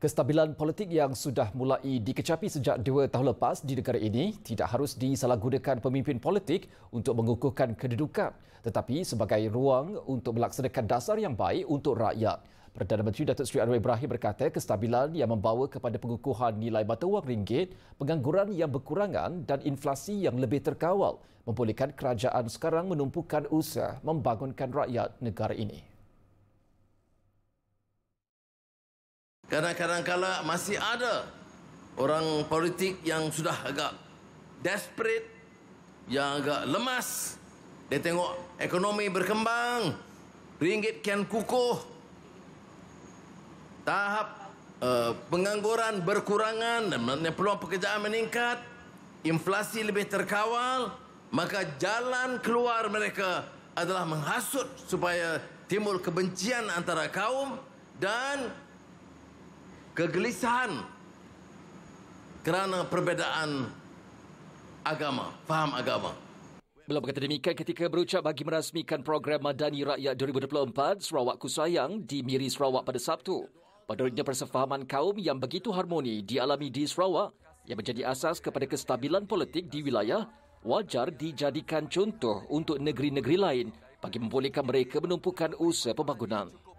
Kestabilan politik yang sudah mulai dikecapi sejak dua tahun lepas di negara ini tidak harus disalahgunakan pemimpin politik untuk mengukuhkan kedudukan tetapi sebagai ruang untuk melaksanakan dasar yang baik untuk rakyat. Perdana Menteri Datuk Seri Anwar Ibrahim berkata kestabilan yang membawa kepada pengukuhan nilai mata wang ringgit, pengangguran yang berkurangan dan inflasi yang lebih terkawal membolehkan kerajaan sekarang menumpukan usaha membangunkan rakyat negara ini. kadang-kadang kala masih ada orang politik yang sudah agak desperate yang agak lemas dia tengok ekonomi berkembang ringgit kian kukuh tahap uh, pengangguran berkurangan dan peluang pekerjaan meningkat inflasi lebih terkawal maka jalan keluar mereka adalah menghasut supaya timbul kebencian antara kaum dan kegelisahan kerana perbezaan agama, faham agama. Beliau berkata demikian ketika berucap bagi merasmikan program Madani Rakyat 2024 Sarawak Kusayang di Miri Sarawak pada Sabtu. Menurutnya persefahaman kaum yang begitu harmoni dialami di Sarawak yang menjadi asas kepada kestabilan politik di wilayah wajar dijadikan contoh untuk negeri-negeri lain bagi membolehkan mereka menumpukan usaha pembangunan.